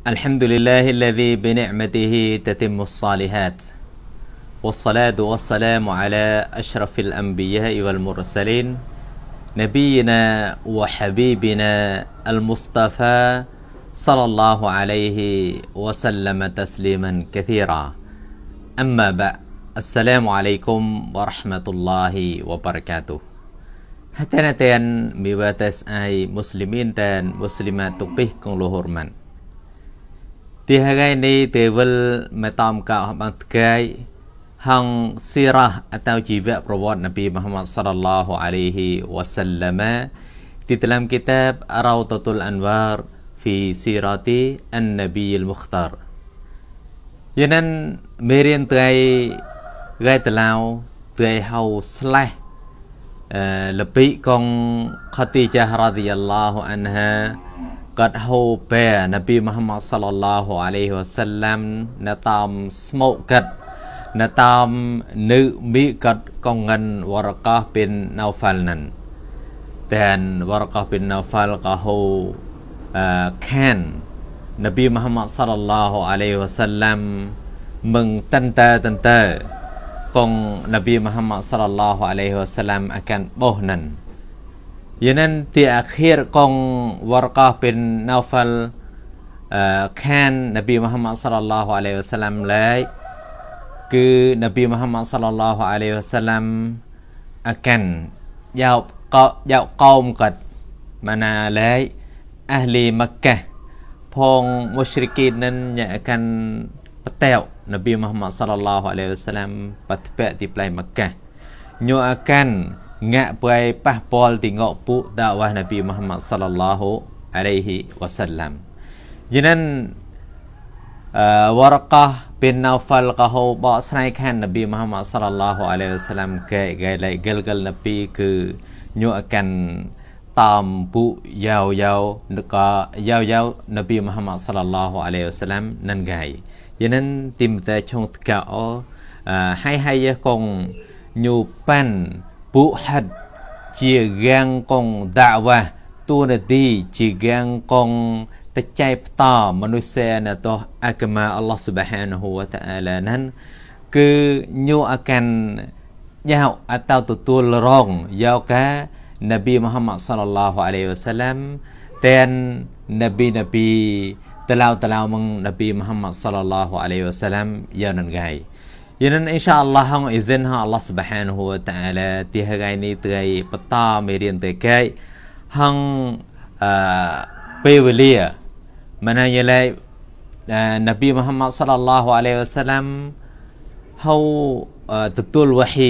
الحمد لله الذي بنعمته تتم الصالحات والصلاة والسلام على أشرف الأنبياء والمرسلين نبينا وحبيبنا المصطفى صلى الله عليه وسلم تسليما كثيرا أما بعد السلام عليكم ورحمة الله وبركاته حتى نتين ميواتس أي مسلمين تان مسلمات تقبيه كون لهورمان Tihagaini tewel metam ka habang tkai hang sirah atau jiwa perawat Nabi Muhammad sallallahu alaihi wasallam di dalam kitab Rautatul Anwar fi Sirati An-Nabi Al-Mukhtar. Yanan merian trai gai telau trai hau sleh lepi kong Khadijah radhiyallahu anha គាត់ហូបែនប៊ីមហាម៉ាត់សល្លឡាហូអាឡៃហ៊ីវ៉ាសាឡាំណតាមស្មោកកាត់ណតាមនឹមីកាត់កងងិនវរកោះពីណៅហ្វាល់ណាន់តែនវរកោះពីណៅហ្វាល់កោហូអឺខាននប៊ីមហាម៉ាត់សល្លឡាហូអាឡៃហ៊ីវ៉ាសាឡាំមិនតិនតើតិនតើកងនប៊ីមហាម៉ាត់សល្លឡាហូអាឡៃហ៊ីវ៉ាសាឡាំអាកាន់បោះណាន់ Yananti akhir kong warqah bin Naufal Khan Nabi Muhammad sallallahu alaihi wasallam lai Ke Nabi Muhammad sallallahu alaihi wasallam akan Yaup yaup kaum kat Mana lai Ahli Makkah Pong musyrikin nan yang akan Petau Nabi Muhammad sallallahu alaihi wasallam Patbek di Play Makkah Nyo akan ngak pai pah pol tengok pu dakwah Nabi Muhammad sallallahu alaihi wasallam. Jinan Warqah bin Naufal qahu ba snai khan Nabi Muhammad sallallahu alaihi wasallam ke gai lai gal gal Nabi ke nyu akan tam pu yau yau ka yau yau Nabi Muhammad sallallahu alaihi wasallam nan gai. Jinan tim ta chong tka o hai hai ye kong nyu pan ពួកហិតជាកាំងកងដាវ៉ាតួនាទីជាកាំងកងតចៃផ្តមនុស្សណតោះអាកមាអល់ឡោះស៊ុបហានហូវតាអាឡាហ្នឹងគឺញូអាកាន់យកអតោទទួលរងយកកានប៊ីមូហាម៉ាត់សល្លឡាហ៍អាឡៃវ៉ាសាឡាំតែននប៊ីនប៊ីតឡៅតឡៅមងនប៊ីមូហាម៉ាត់សល្លឡាហ៍អាឡៃវ៉ាសាឡាំយ៉ានងៃ ਇਨਨ ਇਨਸ਼ਾਅੱਲਾਹ ਹਮ ਇਜ਼ਨ ਹ ਅੱਲਾ ਸੁਬਾਨ ਹੁ ਤਾਲਾ ਤਿਹ ਗਾਇਨੀ ਤੈ ਪਤਾ ਮੇਰੀ ਅੰਤੇ ਕੈ ਹੰ ਪੇਵਲੀ ਮਨਾ ਯਲੇ ਨਬੀ ਮੁਹੰਮਦ ਸੱਲੱਲਾਹੁ ਅਲੈਹਿ ਵਸੱਲਮ ਹਉ ਤਤੁਲ ਵਹੀ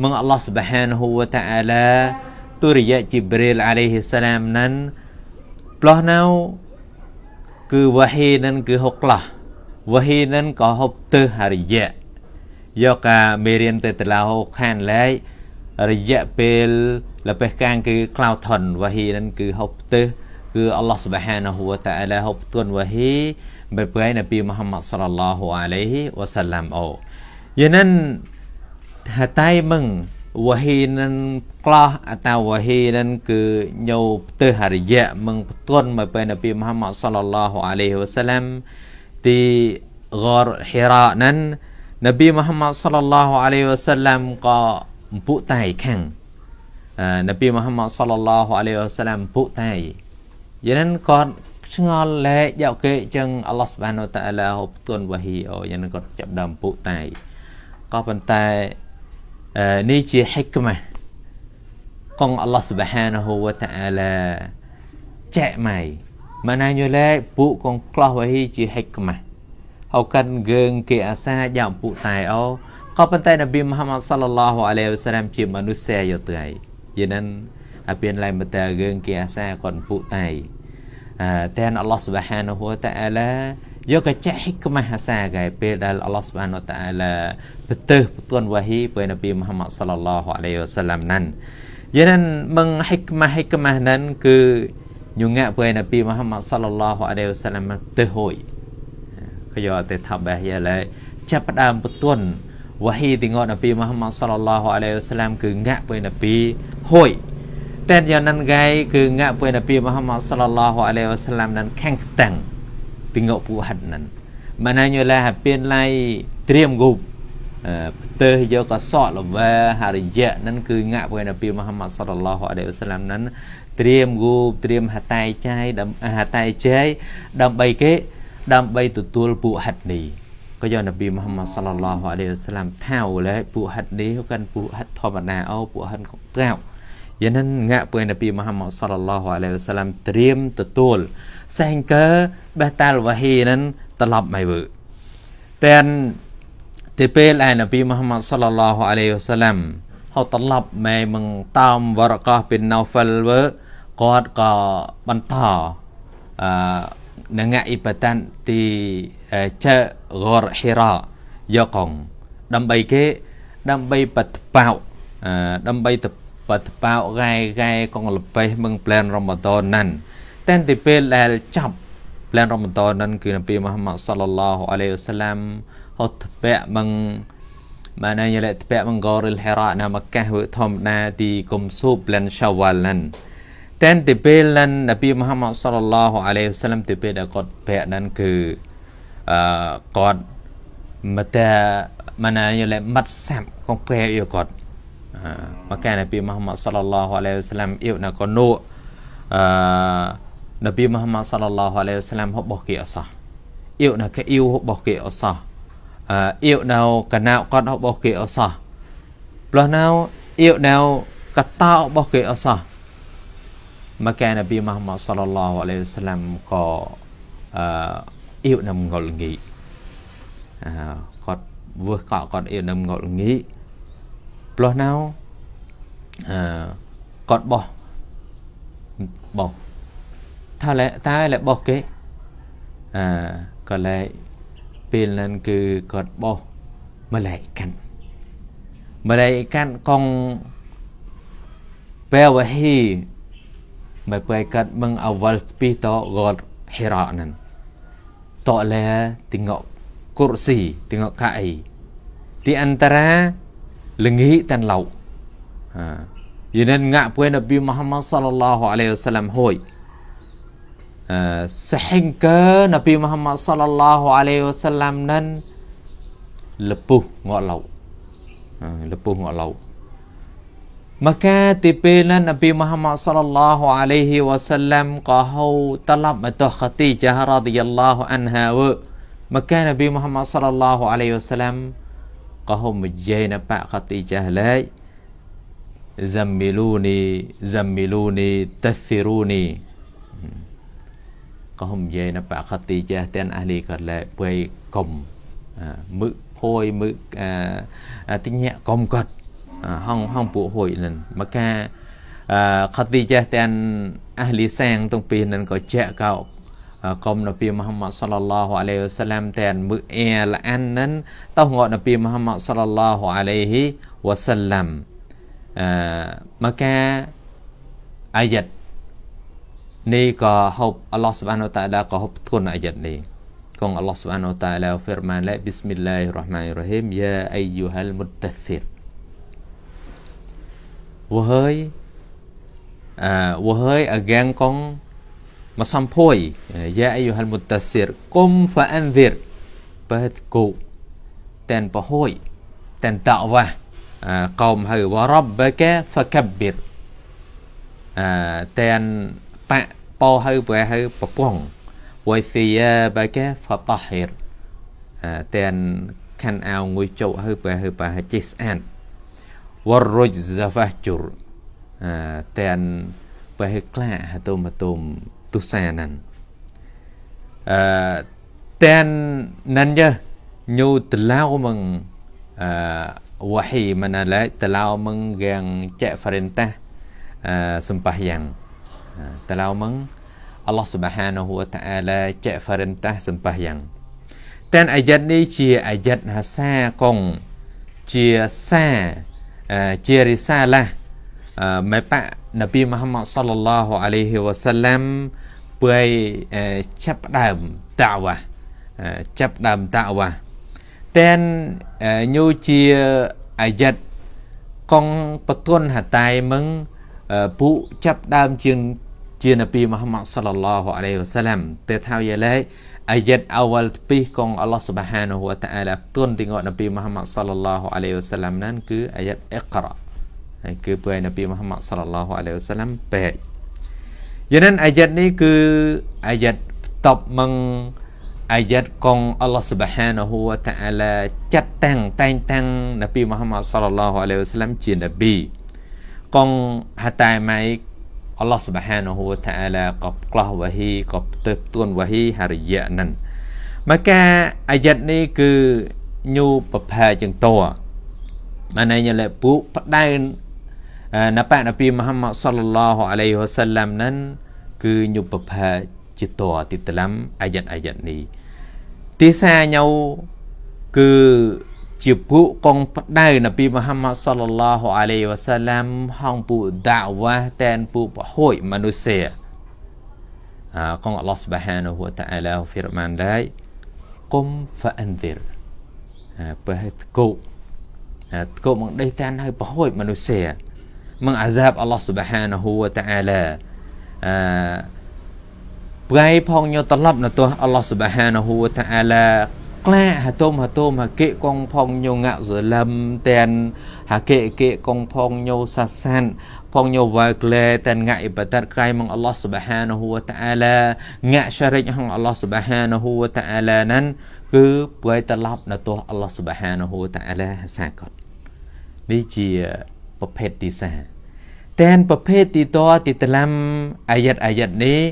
ਮੰ ਅੱਲਾ ਸੁਬਾਨ ਹੁ ਤਾਲਾ ਤੁਰਯ ਜਿਬਰੀਲ ਅਲੈਹਿ ਸਲਾਮ ਨਨ ਪਲਹ ਨਾਉ ਕੁ ਵਹੀ ਨਨ ਕੁ ਹੁਕਲਾ ਵਹੀ ਨਨ ਕਹਬ ਤਹਰਯਾ យកការមេរៀនទៅតឡាហូខានលែករយៈពេលលបេះកាងគឺ cloud ton វ៉ាហ៊ីនឹងគឺហូបទឹះគឺអល់ឡោះស៊ុបហានាហ៊ូវតាអាឡាហូបទុនវ៉ាហ៊ីបែបប្រៃនប៊ីមូហាម៉ាត់សល្លឡោះអាឡៃហ៊ីវ៉ាសាឡាមអូយានិនហតៃមឹងវ៉ាហ៊ីនឹងក្លោះអតាវ៉ាហ៊ីនឹងគឺញោផ្ទើហរយៈមឹងផ្ទុនមកពេលនប៊ីមូហាម៉ាត់សល្លឡោះអាឡៃហ៊ីវ៉ាសាឡាមទី غار حراء نن នប៊ីមូហាម៉ាត់សល្លឡោះអាឡៃវ៉ាសាឡាំក៏ម្ពុតៃខាងនប៊ីមូហាម៉ាត់សល្លឡោះអាឡៃវ៉ាសាឡាំម្ពុតៃយ៉ាងนั้นគាត់ឆ្ងល់លែកយកគេចឹងអល់ឡោះស៊ុបហានូតាអាឡាហូបទុនវ៉ាហ៊ីអូយ៉ាងហ្នឹងគាត់ចាប់ដើមពុតៃក៏ប៉ុន្តែនេះជាហិកម៉ាកងអល់ឡោះស៊ុបហានូវតាអាឡាចែកម៉ៃម៉ាណាញូលែកពួកកងក្លោះវ៉ាហ៊ីជាហិកម៉ាហៅកាន់គើងគេអាសាយ៉ាងពុតែអូក៏ប៉ុន្តែនប៊ីមហាម៉ាត់សល្លឡោះអាឡៃវសាឡាមជាមនុស្សយទៅឯយានអាពៀនឡៃមតាគើងគេអាសាគាត់ពុតែតែនអល់ឡោះស៊ុបហានហូតាអាឡា យកកចេះហិកម៉ាហាសាកែពេលដែលអល់ឡោះស៊ុបហានតាអាឡាប្រទេសផ្ទួនវ៉ាហ៊ីពេលនប៊ីមហាម៉ាត់សល្លឡោះអាឡៃវសាឡាមណាន់យានមឹងហិកម៉ាហិកម៉ាណាន់គឺញងៈពេលនប៊ីមហាម៉ាត់សល្លឡោះអាឡៃវសាឡាមទៅហួយខ្ញុំអតិថាបេះយាឡេចាប់ផ្ដើមពទុនវ៉ាហ៊ីទីងត់នប៊ីមហាម៉ាត់សលឡោះអាឡៃហ៊ីសឡាមគឺងាក់ពេលនប៊ីហួយតែយ៉ាងនឹងគេគឺងាក់ពេលនប៊ីមហាម៉ាត់សលឡោះអាឡៃហ៊ីសឡាមនឹងខាំងតាំងទីងត់ពូហាត់នឹងម៉ាណាញូឡាហាពីនឡៃត្រៀមគូផ្ទើសយកកសក់លវែហរិយៈនឹងគឺងាក់ពេលនប៊ីមហាម៉ាត់សលឡោះអាឡៃហ៊ីសឡាមនឹងត្រៀមគូត្រៀមហតៃចៃហតៃចៃដើម្បីគេដើម្បីទទួលពួកហិតនេះក៏យកនប៊ីមូហាម៉ាត់សល្លឡោះអាឡៃវសាឡាមថាអូឡេពួកហិតនេះកាន់ពួកហិតធម្មតាអូពួកហិតកកៅយ៉ាងនឹងងាក់ពួកនប៊ីមូហាម៉ាត់សល្លឡោះអាឡៃវសាឡាមត្រៀមទទួលសែងកើបេះតាលវ៉ាហ៊ីនឹងត្រឡប់មកវើតែនទៅពេលឯនប៊ីមូហាម៉ាត់សល្លឡោះអាឡៃវសាឡាមហៅត្រឡប់មកមកតាមវរកោះពីណូហ្វលវើគាត់ក៏បន្តអឺ nga ipatan ti cha gor hira យកកងដើម្បីគេដើម្បីបតបោដើម្បីតបតបោកែកែកងលបេះមឹងប្លែនរ៉ម៉ាដនណាន់តែនទីពេលដែលចាប់ប្លែនរ៉ម៉ាដនណាន់គឺនពីមហមសលឡោះអាឡៃហ៊ីសឡាមហត់បែមឹងបានយលេតបែមឹងកោរិលហេរ៉ាណាមកកះវធម្មតាទីគុំស៊ូប្លែនឆាវ៉ាល់ណាន់ต่นติเปลนั้นนบีมุฮัมมัดสุลลัลลอฮุอะลัยฮิสลามติเปลกอดแพะนั้นคือกอดมาแต่มานาอยู่แล้วมัดแซมของแพะอยู่กอดมาแก่นบีมุฮัมมัดสุลลัลลอฮุอะลัยฮิสลามอิวนะกอนุนบีมุฮัมมัดสุลลัลลอฮุอะลัยฮิสลามฮุบบอกเกียรซะอิวนะก็อิวฮุบบอกเกียรซะอิวนะกันนาวกอดฮุบบอกเกียรซะปลาเนาอิวนะก็ต้าฮุบบอกเกียรซะ maka Nabi Muhammad sallallahu alaihi wasallam ក៏អឺអ៊ីវនឹងងុលងីអឺគាត់វើសក៏គាត់អ៊ីវនឹងងុលងីផ្លោះណៅអឺគាត់បោះបោះថាឡែតែឡែបោះគេអឺក៏ឡែពេលនឹងគឺគាត់បោះម្លែកកាន់ម្លែកកាន់កងបែវហី mereka mengawal pi to god hira nan to le tengok kursi tengok kai di antara lengi tan lau ha yenan ngak pu nabi Muhammad sallallahu alaihi wasallam hoi ha. sehingga nabi Muhammad sallallahu alaihi wasallam nan lepuh ngak lau ha lepuh ngak lau Maka tipilan Nabi Muhammad sallallahu alaihi wasallam qahu talab mata Khadijah radhiyallahu anha wa maka Nabi Muhammad sallallahu alaihi wasallam qahu mujayna pa Khadijah lai zammiluni zammiluni tathiruni qahu mujayna pa Khadijah tan ahli kat lai pui kom mực hôi mực tinya kom kot Ờ, hong hong pu hoi nen maka khadijah tan ahli sang trong tong pi nen ko cao kao kom nabi Muhammad sallallahu alaihi wasallam tan mu e la an tao tau ngo nabi Muhammad sallallahu alaihi wasallam ờ, maka ayat ni ko hop Allah subhanahu wa ta'ala ko hop kun ayat ni kong Allah subhanahu wa ta'ala firman la bismillahirrahmanirrahim ya ayyuhal mudaththir វហើយអឺវហើយអកាំងកងមកសំភួយយ៉ាអាយូហាល់មុតតាសៀរគុំហ្វាអានវីរបើតគូតែនបហួយតែនតវ៉ាកោមហើវរ៉បបកាហ្វកាប៊ីរអឺតែនបៈបោហើប្រែហើប្រពងវៃស៊ីយ៉ាបកាហ្វតាហ៊ីរតែនខាន់អាវងុយជោហើប្រែហើប្រែចេះស្អាត warrujza fahjur តានបេះក្លាហតុមហតុមទុសាននអឺតានណានយ៉ាញូតឡៅមងអឺវ៉ាហ៊ីមណាឡៃតឡៅមងយ៉ាងចាក់ហ្វរិនតាអឺសំប៉ះយ៉ាងតឡៅមងអល់ឡោះស៊ុបហានហ៊ូតាអាឡាចាក់ហ្វរិនតាសំប៉ះយ៉ាងតានអាយ៉ាត់នេះជាអាយ៉ាត់ហាសាកងជាសាជារិសាឡាមេបៈនប៊ីមូហាម៉ាត់សល្លឡោះអាឡៃហ៊ីវ៉ាសាឡាំពេលចាប់ដើមតាវ៉ាចាប់ដើមតាវ៉ាតែនញូជាអាយិតកងបតុនហតៃមឹងពួកចាប់ដើមជាជានប៊ីមូហាម៉ាត់សល្លឡោះអាឡៃហ៊ីវ៉ាសាឡាំតែថាយាឡៃ ayat awal tepih ของอัลลอฮ์ Subhanahu wa taala ទុន tengok Nabi Muhammad sallallahu alaihi wasallam นั้นគឺ ayat Iqra ហើយគឺព្រះនប៊ីមូហាម៉ាត់សល្លឡោះអាឡៃហ៊ីវសាឡាំពេកយ៉ាងนั้นអាយ៉ាត់នេះគឺអាយ៉ាត់តបមឹងអាយ៉ាត់កងអល់ឡោះស៊ុបហានហ៊ូវតាអាឡាចាត់តាំងតែងតាំងនប៊ីមូហាម៉ាត់សល្លឡោះអាឡៃហ៊ីវសាឡាំជានប៊ីកងហតាម៉ៃអល់ឡោះសុបហានហូតាអាឡាក៏ក្លោះវ៉ាហ៊ីក៏ទៅទួនវ៉ាហ៊ីហារិយៈនឹងមកការអាយ័តនេះគឺញូប្រផែជាងតោម៉ាណៃញ៉ាលេពុផ្ដែនណបណពីមហាម៉ាត់សលឡោះអាឡៃហ៊ូសាឡាំនឹងគឺញូប្រផែជាតោទីតឡាំអាយ័តអាយ័តនេះទីសាញូគឺជាពួកកង ផ្ដៅនប៊ីមហាម៉ាត់សល្លឡោះអាឡៃវ៉ាសាឡាំហងពួកដាវ៉ាតែនពួកពហួយមនុស្សាកងអល់ឡោះស៊ុបហានូវតាអាឡាហ្វីរម៉ានដែរគុំហ្វាអិនឌីរបើហេតុកោតកោមកដេះតានហើយពហួយមនុស្សាមកអាសាប អល់ឡោះស៊ុបហានូវតាអាឡាអឺប្រៃផងយកត្រឡប់នៅទោះអល់ឡោះស៊ុបហានូវតាអាឡាក្លាហាតុមហាតុមហាកិកងផងញងអសលឹមតែនហាកិកិកងផងញោសាសាន ផងញោវ៉ាក្លែតែនងាក់អ៊ីបាតាត់ក្រៃមកអល់ឡោះសុបហានហ៊ូវតាអាឡាងាក់ឆរិចហងអល់ឡោះសុបហានហ៊ូវតាអាឡាណានគឺព្រៃត្រឡប់នៅទោះអល់ឡោះសុបហានហ៊ូវតាអាឡាសាកតនេះជាប្រភេទទីសាតែនប្រភេទទីតទីតឡាំអាយ៉ាត់អាយ៉ាត់នេះ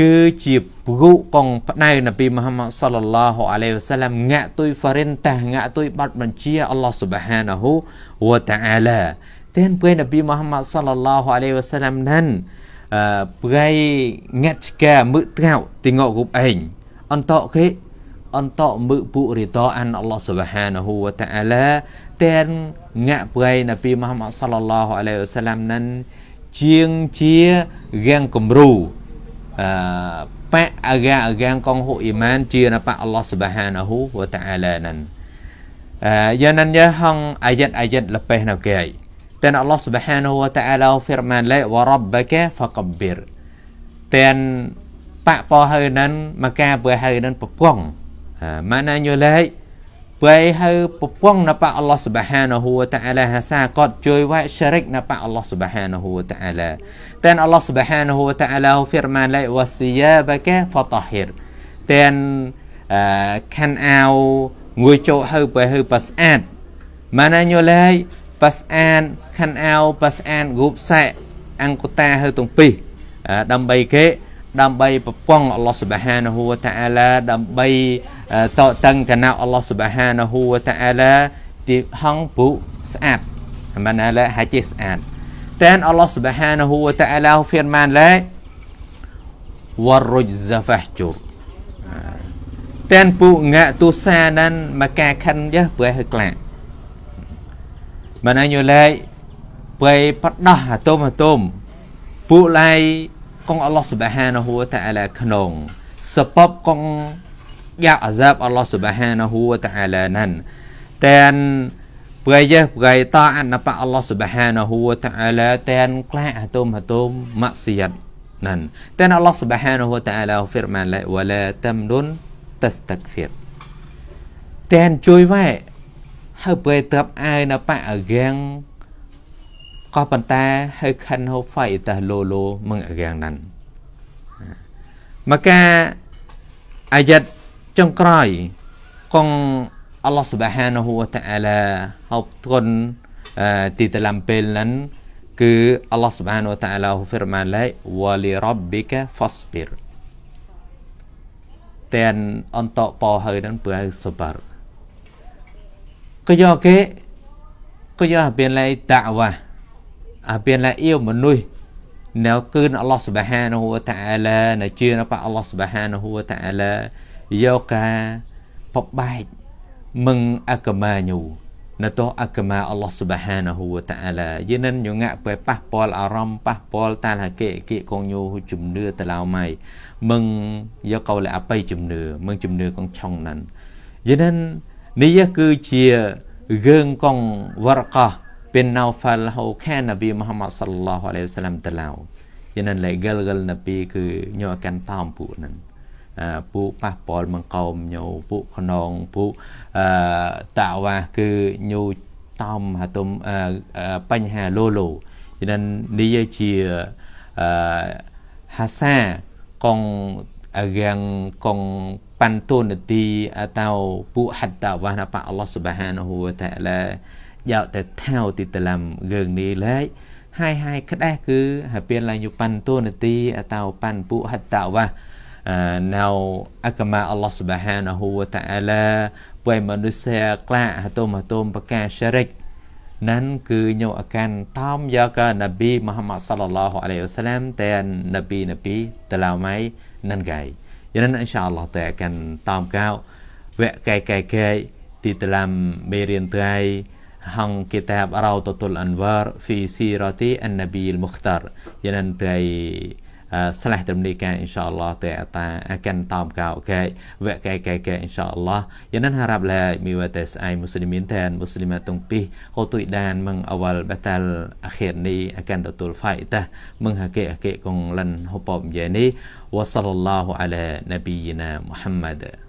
គឺជាព្រុកងផ្ដៅនប៊ីមហាម៉ាត់សល្លឡោះអាឡៃវ៉ាសាឡាមងាក់ទុយហ្វារិនតាងាក់ទុយបាត់បញ្ជាអល់ឡោះស៊ុបហានាហ៊ូវតាអាឡាតែនពេលនប៊ីមហាម៉ាត់សល្លឡោះអាឡៃវ៉ាសាឡាមណានអឺប្រៃងាក់ឆ្កាមឹកត្រៅទីងករូបឯងអន្តកគេអន្តកមឹកពុរិតអានអល់ឡោះស៊ុបហានាហ៊ូវតាអាឡាតែនងាក់ប្រៃនប៊ីមហាម៉ាត់សល្លឡោះអាឡៃវ៉ាសាឡាមណានជាងជារាំងគំរូអឺបៈអកាអកាងកងហុអ៊ីម៉ានជាណបៈអល់ឡោះសុបហានហ៊ូវតាអាឡានឹងអឺយ៉ាងណានយ៉ាហងអាយ៉ាត់អាយ៉ាត់លបេះនៅគេហើយតែអល់ឡោះសុបហានហ៊ូវតាអាឡាហ្វីរម៉ានឡៃវរ៉ាប់បកាហ្វកប៊ីរតែនបៈពហើយនឹងមកការបើហើយនឹងប្រពងម៉ាណាញូឡៃពេលហើយប្រពងណាប៉អល់ឡោះសុបហានហូតាអាឡាហាសាគាត់ជួយវ៉ាក់ឆ្រិកណាប៉អល់ឡោះសុបហានហូតាអាឡាតែអល់ឡោះសុបហានហូតាអាឡាហ្វីរម៉ាឡៃវ៉ាស៊ីយ៉ាបាកាហ្វតាហ៊ីរតែអឺខាន់អាវងួយចោហើយពេលហើយប៉ស្អាតម៉ាណាញូឡៃប៉ស្អាតខាន់អាវប៉ស្អាតគូបសែអង្គតាហើយទុងពីដើម្បីគេដើម្បីប្រពងអល់ឡោះសុបហានហូវតាអាឡាដើម្បីតតឹងកណៅអល់ឡោះសុបហានហូវតាអាឡាទីហងពុស្អាតមិនអាឡាហាជីស្អាតតែនអល់ឡោះសុបហានហូវតាអាឡាហ្វៀនម៉ានឡាវ៉ារុជហ្សាហ្វាជូតែនពុងៈទូសានានមកកាខិនយ៉ាព្រៃហើយក្លាមិនអាយុឡៃព្រៃបដោះអាតុមអាតុមពុឡៃកងអល់ឡោះសុបហានហួតាអាឡាក្នុងសពបកងយ៉ាអាសាបអល់ឡោះសុបហានហួតាអាឡាណានតែនព្រៃយេព្រៃតាអនបអល់ឡោះសុបហានហួតាអាឡាតែនក្លាអាតុមអាតុមម៉ាក់សៀតណានតែនអល់ឡោះសុបហានហួតាអាឡាហ្វីរម៉ានឡាវឡាតាំឌុនតាស្តាក់ហ្វីរតែនជួយវ៉ែហើយព្រៃត្រាប់អាយណបអហ្គាំងក៏ប៉ុន្តែហើយខិនហូបហ្វៃតះលូលូមឹងអាកាងណាន់មកការអាយ័តចុងក្រោយកងអល់ឡោះស៊ុបហានហូវតាអាឡាហូបទ្រនទីតឡាំពេលនឹងគឺ Allah Subhanahu wa taala ហូហ្វីរម៉ាឡៃវ៉ាលីរ៉ាប់ប៊ីកាហ្វាស្ប៊ីរតែនអន្តពហើយនឹងព្រោះហើយសុបារក៏យកគេក៏យកបៀនឡៃតាវ៉ា apabila ia menuh nau kun Allah Subhanahu wa taala na chia na pa Allah Subhanahu wa taala yoka pabai meng agama nyu na to agama Allah Subhanahu wa taala yenen nyu ngak pe pas pol aram pas pol ta la ke ke kong nyu chum nưa ta lao mai meng yo kau le apai chum nưa meng chum nưa kong chong nan yenen នេះគឺជារឿងកងវរកោះ bin Naufal ហូខាននប៊ីមូហាម៉ាត់សល្ឡោះអាឡៃហ៊ីវសាឡាំតឡៅយ៉ាងណឡេហ្គលហ្គលណប៊ីគឺញោកាន់តោមពួកហ្នឹងពួកប៉ះពាល់មកកោមញោពួកខ្នងពួកអឺតាវ៉ាគឺញោតោមហាតុមបញ្ហាលោលោយ៉ាងណនិយាយជាអឺហាសាកងអាយ៉ាងកងប៉ាន់តូនទីតៅពួកហត្តាវ៉ាណាប៉អល់ឡោះស៊ុបហានហ៊ូវតាឡាយកទៅថាវទីតឡាំយើងនេះលេខហើយហើយក្តេះគឺហពៀនឡាយុប៉ាន់តួនាទីអតោប៉ាន់ពុហតវ៉ាណៅអកមាអល់ឡោះស៊ុបហានហ៊ូវតាអាឡាពេលមនុស្សក្លាហតុមហតុមបកាសរិកนั้นคือโยอาการตอมยากานบีมุฮัมมัดสัลลัลลอฮุอะลัยฮิวสัลลัมแต่นบีนบีตะลาวไหมนั่นไงยันนั้นอินชาอัลลอฮ์แต่กันตอมก้าวแวะไกลๆๆติตะลามเบเรียนไตร هم كتاب روضة الأنوار في سيرة النبي المختار ينن تاي سلاح تمليكا إن شاء الله تاي تا أكن تام كاو كاي وكاي كاي كاي إن شاء الله ينن هرب لها ميواتس أي مسلمين تان مسلمات تنبي خطو إدان من أول بتال أخير ني أكن دطول فائتة من هكي هكي كون لن هبوم يني وصلى الله على نبينا محمد